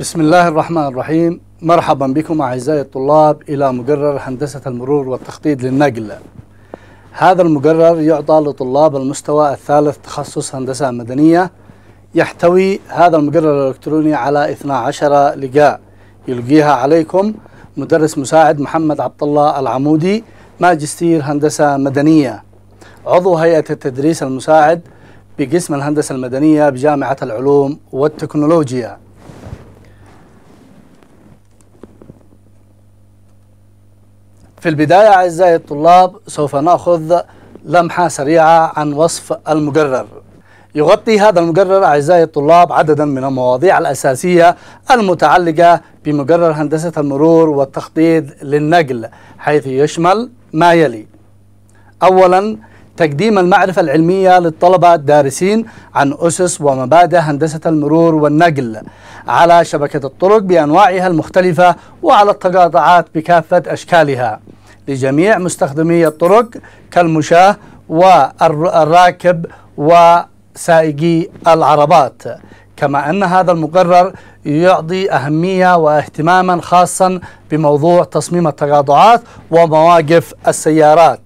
بسم الله الرحمن الرحيم مرحبا بكم أعزائي الطلاب إلى مقرر هندسة المرور والتخطيط للنقل هذا المقرر يعطى لطلاب المستوى الثالث تخصص هندسة مدنية يحتوي هذا المقرر الإلكتروني على 12 لقاء يلقيها عليكم مدرس مساعد محمد عبد الله العمودي ماجستير هندسة مدنية عضو هيئة التدريس المساعد بقسم الهندسة المدنية بجامعة العلوم والتكنولوجيا في البداية أعزائي الطلاب سوف نأخذ لمحة سريعة عن وصف المجرر يغطي هذا المجرر أعزائي الطلاب عددا من المواضيع الأساسية المتعلقة بمجرر هندسة المرور والتخطيط للنقل حيث يشمل ما يلي أولا تقديم المعرفة العلمية للطلبة الدارسين عن أسس ومبادئ هندسة المرور والنقل على شبكة الطرق بأنواعها المختلفة وعلى التقاطعات بكافة أشكالها لجميع مستخدمي الطرق كالمشاة والراكب وسائقي العربات كما أن هذا المقرر يعطي أهمية واهتماما خاصا بموضوع تصميم التقاطعات ومواقف السيارات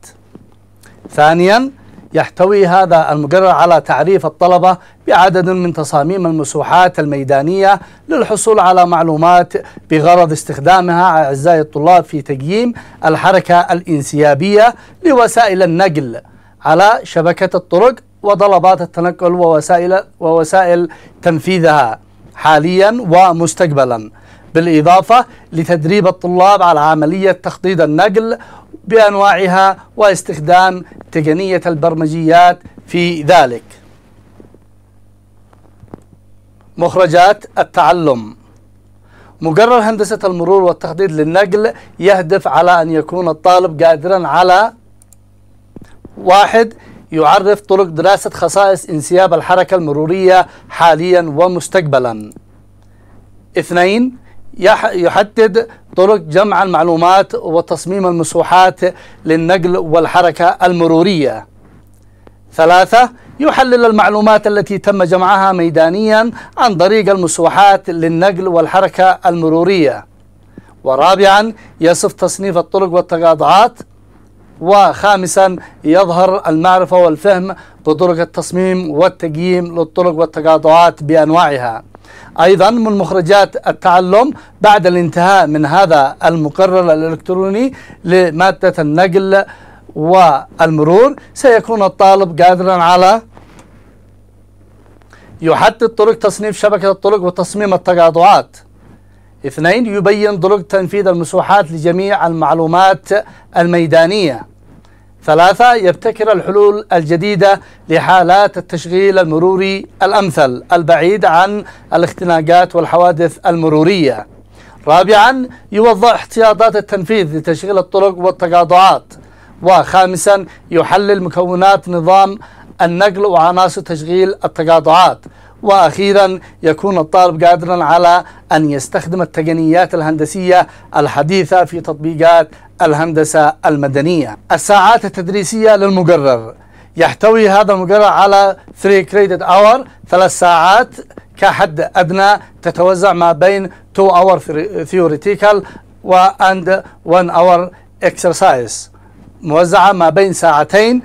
ثانيا يحتوي هذا المقرر على تعريف الطلبة بعدد من تصاميم المسوحات الميدانية للحصول على معلومات بغرض استخدامها أعزائي الطلاب في تقييم الحركة الانسيابية لوسائل النقل على شبكة الطرق وطلبات التنقل ووسائل ووسائل تنفيذها حاليا ومستقبلا بالإضافة لتدريب الطلاب على عملية تخطيط النقل بأنواعها واستخدام تقنية البرمجيات في ذلك مخرجات التعلم مقرر هندسة المرور والتخطيط للنقل يهدف على أن يكون الطالب قادرا على واحد يعرف طرق دراسة خصائص انسياب الحركة المرورية حاليا ومستقبلا اثنين يحدد طرق جمع المعلومات وتصميم المسوحات للنقل والحركة المرورية ثلاثة يحلل المعلومات التي تم جمعها ميدانيا عن طريق المسوحات للنقل والحركة المرورية ورابعا يصف تصنيف الطرق والتقاطعات وخامسا يظهر المعرفة والفهم بطرق التصميم والتقييم للطرق والتقاطعات بأنواعها أيضا من مخرجات التعلم بعد الانتهاء من هذا المقرر الإلكتروني لمادة النقل والمرور سيكون الطالب قادرا على يحدد طرق تصنيف شبكة الطرق وتصميم التقاطعات اثنين يبين طرق تنفيذ المسوحات لجميع المعلومات الميدانية ثلاثة يبتكر الحلول الجديدة لحالات التشغيل المروري الأمثل البعيد عن الاختناقات والحوادث المرورية رابعا يوضع احتياطات التنفيذ لتشغيل الطرق والتقاطعات وخامسا يحلل مكونات نظام النقل وعناصر تشغيل التقاطعات واخيرا يكون الطالب قادرا على ان يستخدم التقنيات الهندسيه الحديثه في تطبيقات الهندسة المدنية الساعات التدريسية للمقرر يحتوي هذا المقرر على 3 credit hour ثلاث ساعات كحد أدنى تتوزع ما بين 2 hour theoretical و and 1 hour exercise موزعة ما بين ساعتين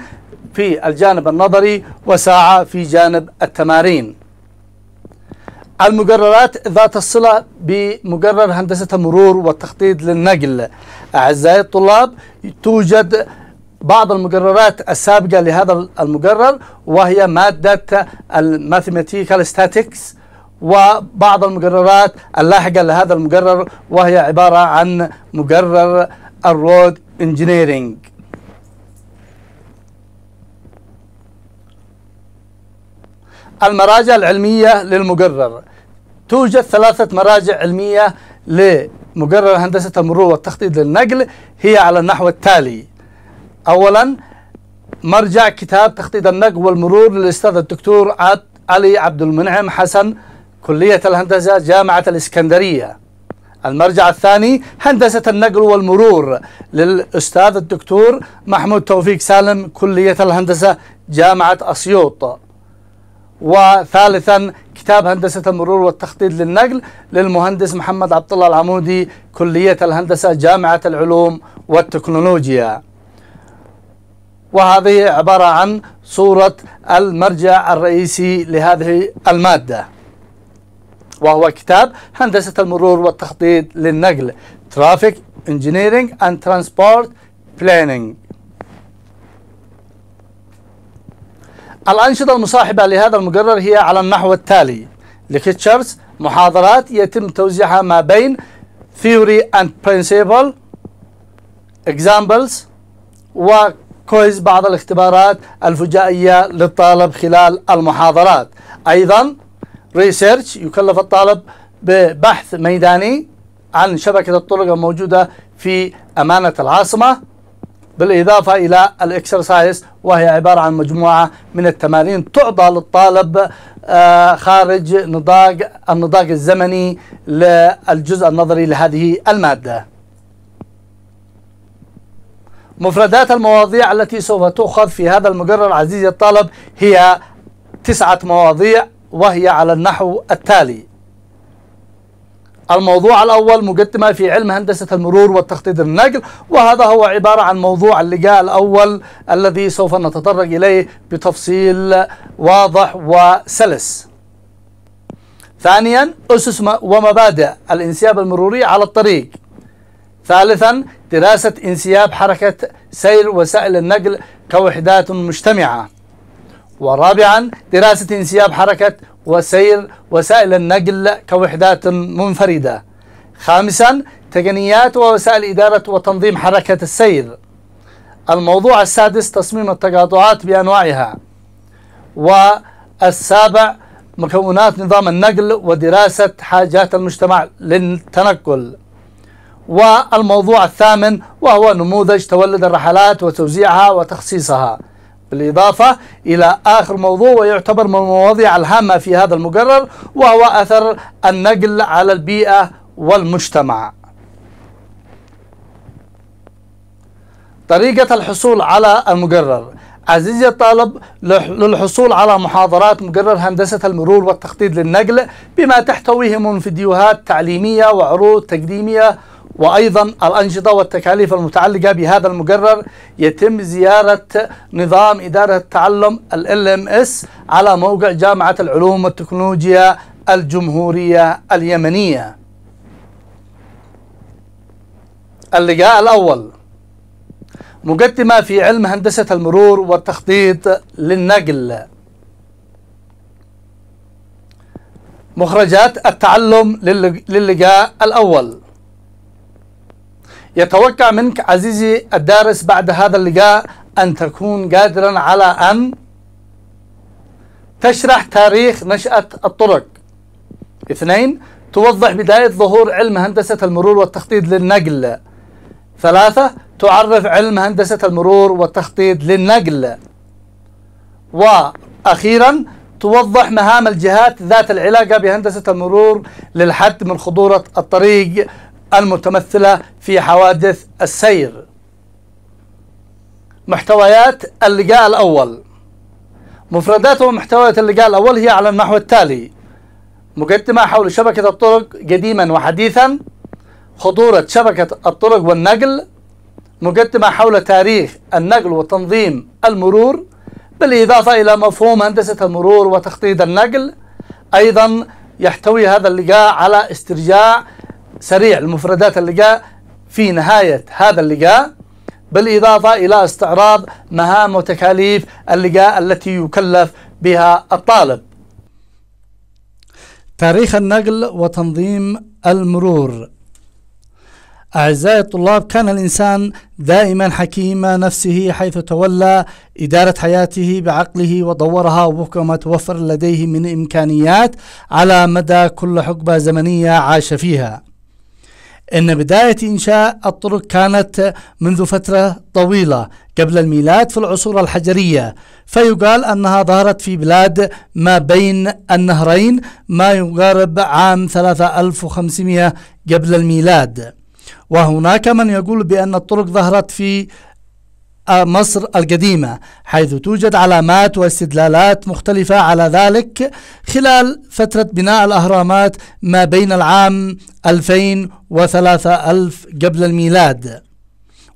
في الجانب النظري وساعة في جانب التمارين المقررات ذات الصلة بمقرر هندسة المرور والتخطيط للنقل أعزائي الطلاب توجد بعض المقررات السابقة لهذا المقرر وهي مادة الماثيماتيكال ستاتكس وبعض المقررات اللاحقة لهذا المقرر وهي عبارة عن مقرر الرود انجينيرينج المراجع العلمية للمقرر توجد ثلاثة مراجع علمية لمقرر هندسة المرور والتخطيط للنقل هي على النحو التالي أولا مرجع كتاب تخطيط النقل والمرور للأستاذ الدكتور علي عبد المنعم حسن كلية الهندسة جامعة الإسكندرية المرجع الثاني هندسة النقل والمرور للأستاذ الدكتور محمود توفيق سالم كلية الهندسة جامعة أسيوط وثالثا كتاب هندسة المرور والتخطيط للنقل للمهندس محمد عبد الله العمودي كلية الهندسة جامعة العلوم والتكنولوجيا وهذه عبارة عن صورة المرجع الرئيسي لهذه المادة وهو كتاب هندسة المرور والتخطيط للنقل Traffic Engineering and Transport Planning الأنشطة المصاحبة لهذا المقرر هي على النحو التالي لكتشرز محاضرات يتم توزيعها ما بين theory and principle examples وكويز بعض الاختبارات الفجائية للطالب خلال المحاضرات أيضا research يكلف الطالب ببحث ميداني عن شبكة الطرق الموجودة في أمانة العاصمة بالإضافة إلى الإكسرسايز وهي عبارة عن مجموعة من التمارين تعطى للطالب آه، خارج نضاق النضاق الزمني للجزء النظري لهذه المادة مفردات المواضيع التي سوف تؤخذ في هذا المقرر عزيزي الطالب هي تسعة مواضيع وهي على النحو التالي الموضوع الأول مقدمة في علم هندسة المرور والتخطيط النقل وهذا هو عبارة عن موضوع اللقاء الأول الذي سوف نتطرق إليه بتفصيل واضح وسلس ثانيا أسس ومبادئ الانسياب المروري على الطريق ثالثا دراسة انسياب حركة سير وسائل النقل كوحدات مجتمعة ورابعا دراسة انسياب حركة وسير وسائل النقل كوحدات منفردة خامسا تقنيات ووسائل إدارة وتنظيم حركة السير الموضوع السادس تصميم التقاطعات بأنواعها والسابع مكونات نظام النقل ودراسة حاجات المجتمع للتنقل والموضوع الثامن وهو نموذج تولد الرحلات وتوزيعها وتخصيصها بالإضافة إلى آخر موضوع ويعتبر من المواضيع الهامة في هذا المقرر وهو أثر النقل على البيئة والمجتمع طريقة الحصول على المقرر عزيزي الطالب للحصول على محاضرات مقرر هندسة المرور والتخطيط للنقل بما تحتويه من فيديوهات تعليمية وعروض تقديمية وأيضا الأنشطة والتكاليف المتعلقة بهذا المقرر يتم زيارة نظام إدارة التعلم الـ LMS على موقع جامعة العلوم والتكنولوجيا الجمهورية اليمنية اللقاء الأول مقدمة في علم هندسة المرور والتخطيط للنقل مخرجات التعلم للقاء الأول يتوقع منك عزيزي الدارس بعد هذا اللقاء أن تكون قادرا على أن تشرح تاريخ نشأة الطرق اثنين توضح بداية ظهور علم هندسة المرور والتخطيط للنقل ثلاثة تعرف علم هندسة المرور والتخطيط للنقل وأخيرا توضح مهام الجهات ذات العلاقة بهندسة المرور للحد من خطورة الطريق المتمثلة في حوادث السير محتويات اللقاء الأول مفردات ومحتويات اللقاء الأول هي على النحو التالي مقدمة حول شبكة الطرق قديما وحديثا خطورة شبكة الطرق والنقل مقدمة حول تاريخ النقل وتنظيم المرور بالإضافة إلى مفهوم هندسة المرور وتخطيط النقل أيضا يحتوي هذا اللقاء على استرجاع سريع لمفردات اللقاء في نهاية هذا اللقاء بالإضافة إلى استعراض مهام وتكاليف اللقاء التي يكلف بها الطالب تاريخ النقل وتنظيم المرور أعزائي الطلاب كان الإنسان دائما حكيم نفسه حيث تولى إدارة حياته بعقله وطورها وفق ما توفر لديه من إمكانيات على مدى كل حقبة زمنية عاش فيها أن بداية إنشاء الطرق كانت منذ فترة طويلة قبل الميلاد في العصور الحجرية فيقال أنها ظهرت في بلاد ما بين النهرين ما يقارب عام 3500 قبل الميلاد وهناك من يقول بأن الطرق ظهرت في مصر القديمة حيث توجد علامات واستدلالات مختلفة على ذلك خلال فترة بناء الأهرامات ما بين العام 2000 و3000 قبل الميلاد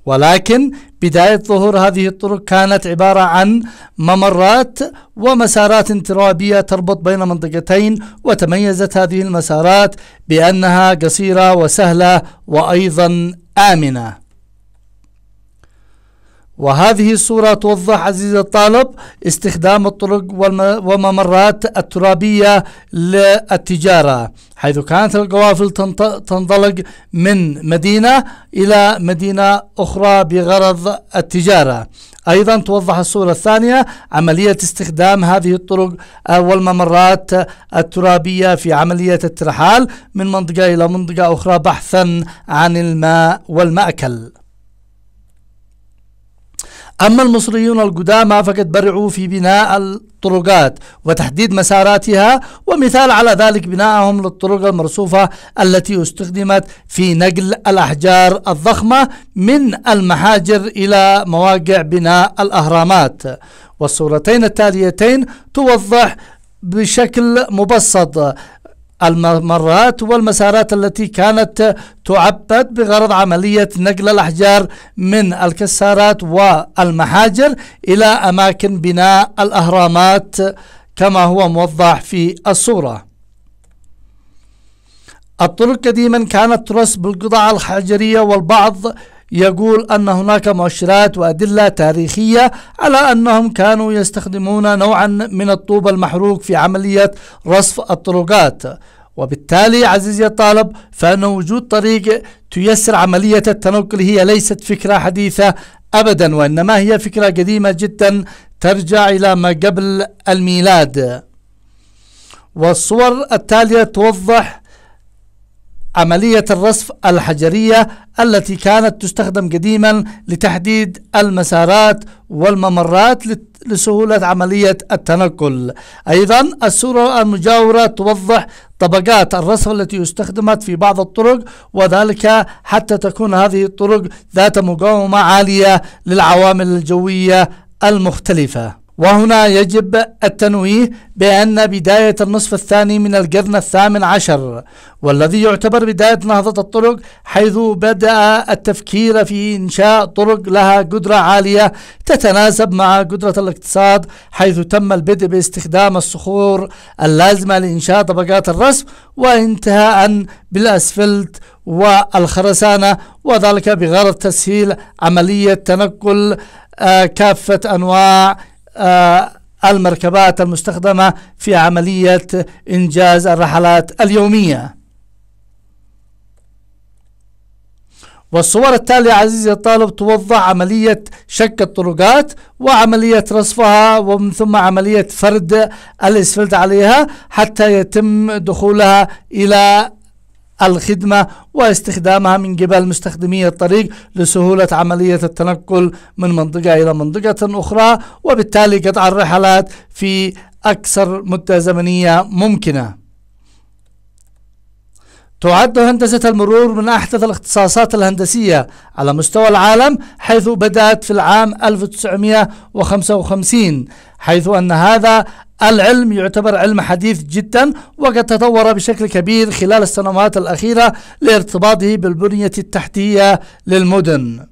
ولكن بداية ظهور هذه الطرق كانت عبارة عن ممرات ومسارات ترابية تربط بين منطقتين وتميزت هذه المسارات بأنها قصيرة وسهلة وأيضا آمنة وهذه الصورة توضح عزيز الطالب استخدام الطرق والممرات الترابية للتجارة حيث كانت القوافل تنطلق من مدينة إلى مدينة أخرى بغرض التجارة أيضا توضح الصورة الثانية عملية استخدام هذه الطرق والممرات الترابية في عملية الترحال من منطقة إلى منطقة أخرى بحثا عن الماء والمأكل أما المصريون القدامى فقد برعوا في بناء الطرقات وتحديد مساراتها ومثال على ذلك بناءهم للطرق المرصوفة التي استخدمت في نقل الأحجار الضخمة من المحاجر إلى مواقع بناء الأهرامات والصورتين التاليتين توضح بشكل مبسط الممرات والمسارات التي كانت تعبد بغرض عملية نقل الأحجار من الكسارات والمحاجر إلى أماكن بناء الأهرامات كما هو موضح في الصورة الطرق قديما كانت ترس بالقطع الحجرية والبعض يقول أن هناك مؤشرات وأدلة تاريخية على أنهم كانوا يستخدمون نوعا من الطوب المحروق في عملية رصف الطرقات وبالتالي عزيزي الطالب فأن وجود طريق تيسر عملية التنقل هي ليست فكرة حديثة أبدا وإنما هي فكرة قديمة جدا ترجع إلى ما قبل الميلاد والصور التالية توضح عملية الرصف الحجرية التي كانت تستخدم قديما لتحديد المسارات والممرات لسهولة عملية التنقل أيضا الصورة المجاورة توضح طبقات الرصف التي استخدمت في بعض الطرق وذلك حتى تكون هذه الطرق ذات مقاومة عالية للعوامل الجوية المختلفة وهنا يجب التنويه بأن بداية النصف الثاني من القرن الثامن عشر والذي يعتبر بداية نهضة الطرق حيث بدأ التفكير في إنشاء طرق لها قدرة عالية تتناسب مع قدرة الاقتصاد حيث تم البدء باستخدام الصخور اللازمة لإنشاء طبقات الرسم وانتهاء بالأسفلت والخرسانة وذلك بغرض تسهيل عملية تنقل آه، كافة أنواع آه، المركبات المستخدمة في عملية إنجاز الرحلات اليومية والصور التالية عزيزي الطالب توضح عملية شك الطرقات وعملية رصفها ومن ثم عملية فرد الاسفلت عليها حتى يتم دخولها إلى الخدمة واستخدامها من قبل مستخدمي الطريق لسهولة عملية التنقل من منطقة إلى منطقة أخرى وبالتالي قطع الرحلات في أكثر مدة زمنية ممكنة تعد هندسة المرور من أحدث الاختصاصات الهندسية على مستوى العالم حيث بدأت في العام 1955 حيث أن هذا العلم يعتبر علم حديث جدا وقد تطور بشكل كبير خلال السنوات الأخيرة لارتباطه بالبنية التحتية للمدن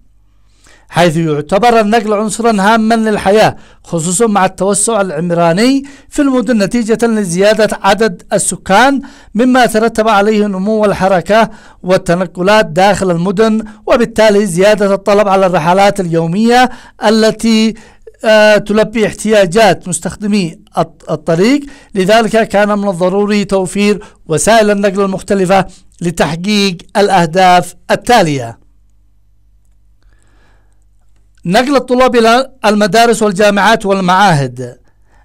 حيث يعتبر النقل عنصرا هاما للحياة خصوصا مع التوسع العمراني في المدن نتيجة لزيادة عدد السكان مما ترتب عليه نمو الحركة والتنقلات داخل المدن وبالتالي زيادة الطلب على الرحلات اليومية التي آه، تلبي احتياجات مستخدمي الطريق لذلك كان من الضروري توفير وسائل النقل المختلفة لتحقيق الأهداف التالية نقل الطلاب إلى المدارس والجامعات والمعاهد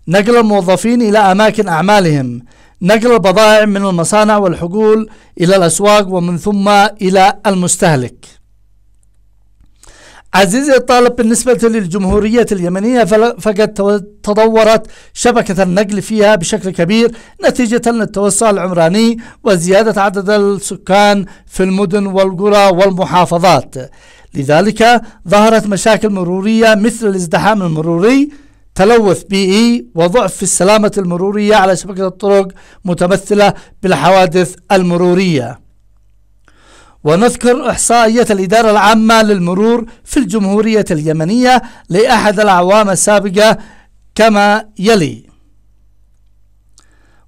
نقل الموظفين إلى أماكن أعمالهم نقل البضائع من المصانع والحقول إلى الأسواق ومن ثم إلى المستهلك عزيزي الطالب بالنسبة للجمهورية اليمنية فقد تطورت شبكة النقل فيها بشكل كبير نتيجة للتوسع العمراني وزيادة عدد السكان في المدن والقرى والمحافظات لذلك ظهرت مشاكل مرورية مثل الازدحام المروري تلوث بيئي وضعف في السلامة المرورية على شبكة الطرق متمثلة بالحوادث المرورية ونذكر إحصائية الإدارة العامة للمرور في الجمهورية اليمنية لأحد الأعوام السابقة كما يلي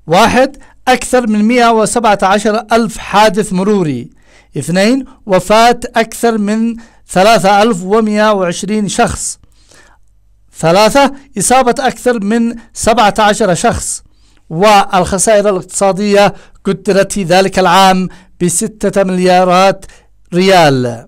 واحد أكثر من 117 ألف حادث مروري اثنين وفاة أكثر من ثلاثة ألف ومئة وعشرين شخص ثلاثة إصابة أكثر من سبعة عشر شخص والخسائر الاقتصادية قدرت في ذلك العام بستة مليارات ريال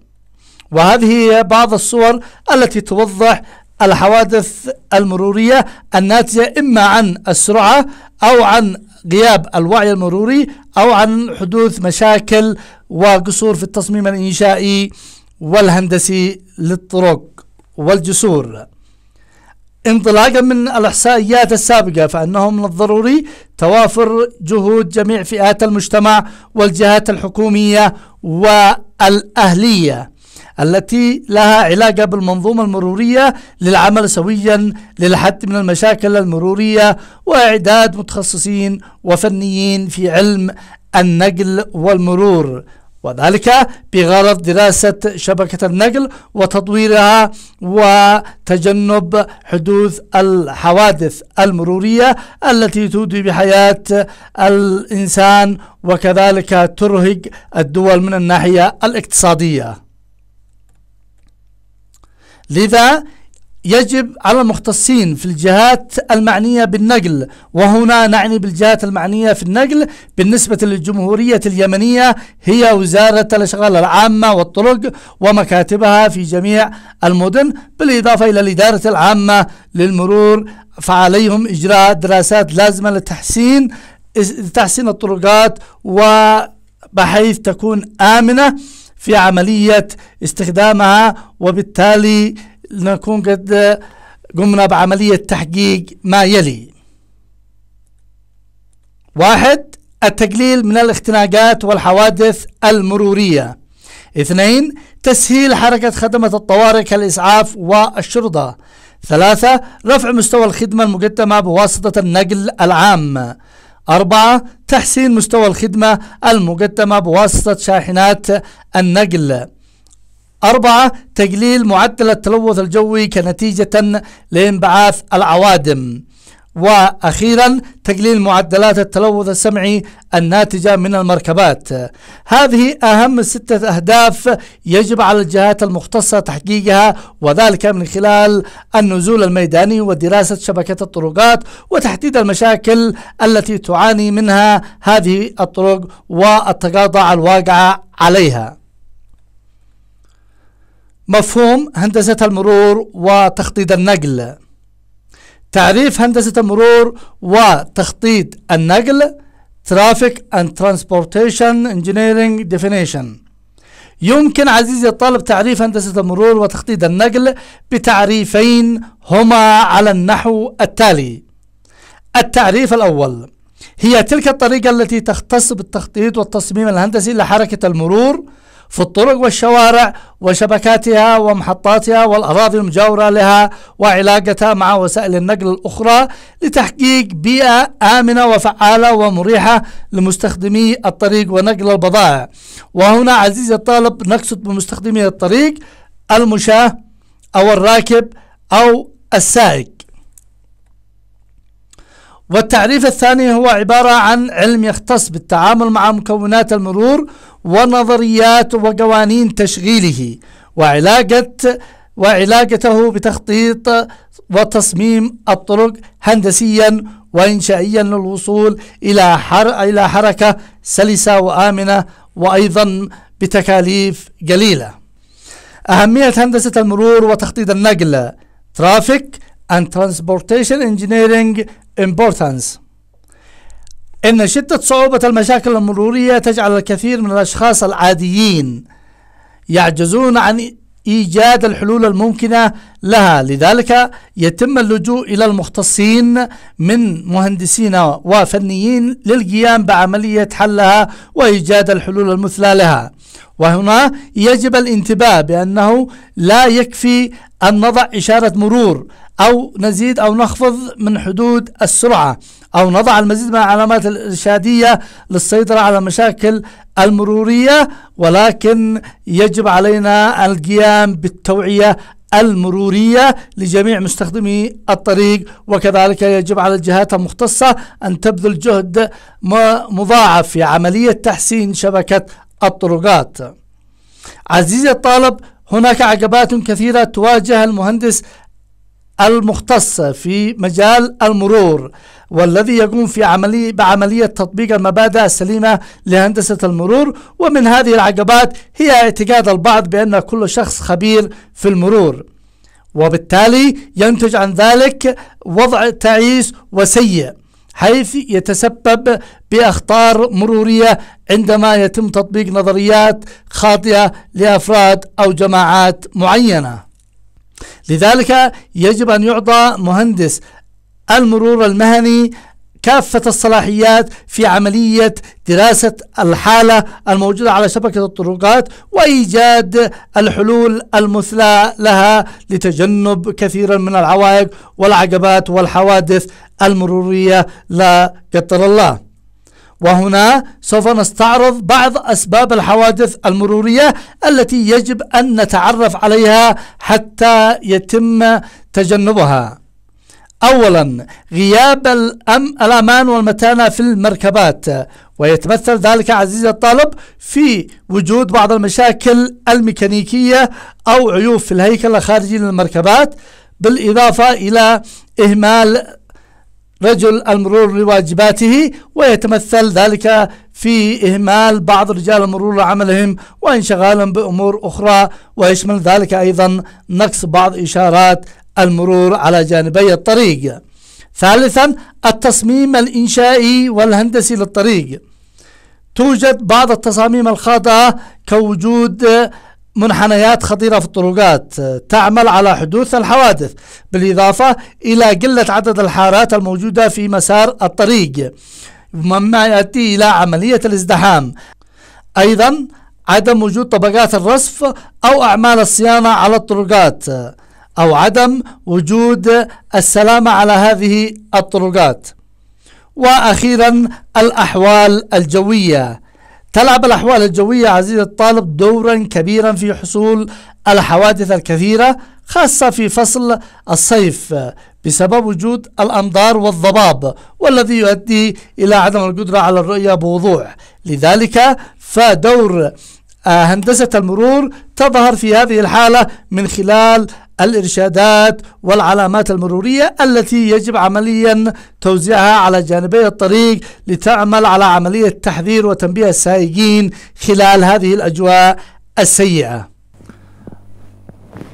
وهذه هي بعض الصور التي توضح الحوادث المرورية الناتجة إما عن السرعة أو عن غياب الوعي المروري أو عن حدوث مشاكل وقصور في التصميم الإنشائي والهندسي للطرق والجسور انطلاقا من الإحصائيات السابقة فأنه من الضروري توافر جهود جميع فئات المجتمع والجهات الحكومية والأهلية التي لها علاقة بالمنظومة المرورية للعمل سويا للحد من المشاكل المرورية وإعداد متخصصين وفنيين في علم النقل والمرور وذلك بغرض دراسة شبكة النقل وتطويرها وتجنب حدوث الحوادث المرورية التي تودي بحياة الإنسان وكذلك ترهق الدول من الناحية الاقتصادية لذا يجب على المختصين في الجهات المعنية بالنقل وهنا نعني بالجهات المعنية في النقل بالنسبة للجمهورية اليمنية هي وزارة الأشغال العامة والطرق ومكاتبها في جميع المدن بالإضافة إلى الإدارة العامة للمرور فعليهم إجراء دراسات لازمة لتحسين تحسين الطرقات وبحيث تكون آمنة في عملية استخدامها وبالتالي لنكون قد قمنا بعملية تحقيق ما يلي واحد التقليل من الاختناقات والحوادث المرورية اثنين تسهيل حركة خدمة الطوارئ كالإسعاف والشرطة ثلاثة رفع مستوى الخدمة المقدمة بواسطة النقل العام أربعة تحسين مستوى الخدمة المقدمة بواسطة شاحنات النقل أربعة تقليل معدل التلوث الجوي كنتيجة لانبعاث العوادم واخيرا تقليل معدلات التلوث السمعي الناتجه من المركبات. هذه اهم سته اهداف يجب على الجهات المختصه تحقيقها وذلك من خلال النزول الميداني ودراسه شبكه الطرقات وتحديد المشاكل التي تعاني منها هذه الطرق والتقاطع الواقعة عليها. مفهوم هندسة المرور وتخطيط النقل تعريف هندسة المرور وتخطيط النقل Traffic and Transportation Engineering Definition يمكن عزيزي الطالب تعريف هندسة المرور وتخطيط النقل بتعريفين هما على النحو التالي التعريف الأول هي تلك الطريقة التي تختص بالتخطيط والتصميم الهندسي لحركة المرور في الطرق والشوارع وشبكاتها ومحطاتها والأراضي المجاورة لها وعلاقتها مع وسائل النقل الأخرى لتحقيق بيئة آمنة وفعالة ومريحة لمستخدمي الطريق ونقل البضائع وهنا عزيزي الطالب نقصد بمستخدمي الطريق المشاة أو الراكب أو السائق والتعريف الثاني هو عبارة عن علم يختص بالتعامل مع مكونات المرور ونظريات وقوانين تشغيله وعلاقة وعلاقته بتخطيط وتصميم الطرق هندسيا وإنشائيا للوصول إلى حر إلى حركة سلسة وآمنة وأيضا بتكاليف قليلة. أهمية هندسة المرور وتخطيط النقل ترافيك and Transportation Engineering Importance إن شدة صعوبة المشاكل المرورية تجعل الكثير من الأشخاص العاديين يعجزون عن إيجاد الحلول الممكنة لها لذلك يتم اللجوء إلى المختصين من مهندسين وفنيين للقيام بعملية حلها وإيجاد الحلول المثلى لها وهنا يجب الانتباه بأنه لا يكفي أن نضع إشارة مرور أو نزيد أو نخفض من حدود السرعة أو نضع المزيد من العلامات الإرشادية للسيطرة على المشاكل المرورية ولكن يجب علينا القيام بالتوعية المرورية لجميع مستخدمي الطريق وكذلك يجب على الجهات المختصة أن تبذل جهد مضاعف في عملية تحسين شبكة الطرقات عزيزي الطالب هناك عقبات كثيرة تواجه المهندس المختص في مجال المرور والذي يقوم في عملية بعملية تطبيق المبادئ السليمة لهندسة المرور ومن هذه العقبات هي اعتقاد البعض بأن كل شخص خبير في المرور وبالتالي ينتج عن ذلك وضع تعيس وسيء حيث يتسبب باخطار مروريه عندما يتم تطبيق نظريات خاطئه لافراد او جماعات معينه. لذلك يجب ان يعطى مهندس المرور المهني كافة الصلاحيات في عملية دراسة الحالة الموجودة على شبكة الطرقات وإيجاد الحلول المثلى لها لتجنب كثيرا من العوائق والعقبات والحوادث المرورية لا قدر الله وهنا سوف نستعرض بعض أسباب الحوادث المرورية التي يجب أن نتعرف عليها حتى يتم تجنبها أولا غياب الأم الأمان والمتانة في المركبات ويتمثل ذلك عزيزي الطالب في وجود بعض المشاكل الميكانيكية أو عيوب في الهيكل الخارجي للمركبات بالإضافة إلى إهمال رجل المرور لواجباته ويتمثل ذلك في إهمال بعض رجال المرور عملهم وانشغالهم بأمور أخرى ويشمل ذلك أيضا نقص بعض إشارات المرور على جانبي الطريق ثالثا التصميم الإنشائي والهندسي للطريق توجد بعض التصاميم الخاطئة كوجود منحنيات خطيرة في الطرقات تعمل على حدوث الحوادث بالإضافة إلى قلة عدد الحارات الموجودة في مسار الطريق مما يؤدي إلى عملية الازدحام أيضا عدم وجود طبقات الرصف أو أعمال الصيانة على الطرقات أو عدم وجود السلامة على هذه الطرقات وأخيرا الأحوال الجوية تلعب الأحوال الجوية عزيزي الطالب دورا كبيرا في حصول الحوادث الكثيرة خاصة في فصل الصيف بسبب وجود الأمطار والضباب والذي يؤدي إلى عدم القدرة على الرؤية بوضوح لذلك فدور آه، هندسة المرور تظهر في هذه الحالة من خلال الإرشادات والعلامات المرورية التي يجب عمليا توزيعها على جانبي الطريق لتعمل على عملية تحذير وتنبيه السائقين خلال هذه الأجواء السيئة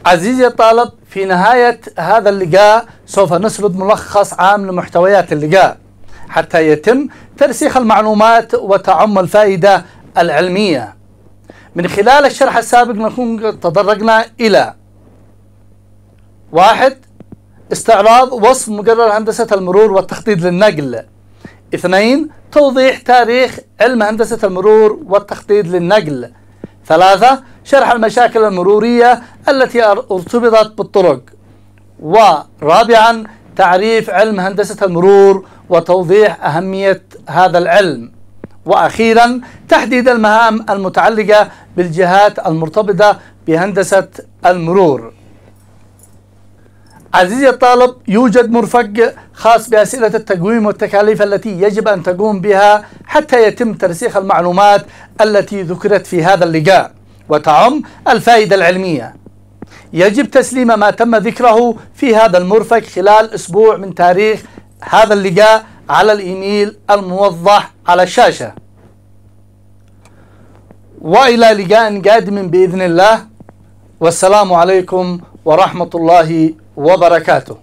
عزيزي الطالب في نهاية هذا اللقاء سوف نسرد ملخص عام لمحتويات اللقاء حتى يتم ترسيخ المعلومات وتعم الفائدة العلمية من خلال الشرح السابق نكون تطرقنا إلى واحد استعراض وصف مقرر هندسة المرور والتخطيط للنقل اثنين توضيح تاريخ علم هندسة المرور والتخطيط للنقل ثلاثة شرح المشاكل المرورية التي ارتبطت بالطرق ورابعا تعريف علم هندسة المرور وتوضيح أهمية هذا العلم وأخيرا تحديد المهام المتعلقة بالجهات المرتبطة بهندسة المرور عزيزي الطالب يوجد مرفق خاص بأسئلة التقويم والتكاليف التي يجب أن تقوم بها حتى يتم ترسيخ المعلومات التي ذكرت في هذا اللقاء وتعم الفائدة العلمية يجب تسليم ما تم ذكره في هذا المرفق خلال أسبوع من تاريخ هذا اللقاء على الإيميل الموضح على الشاشة وإلى لقاء قادم بإذن الله والسلام عليكم ورحمة الله وبركاته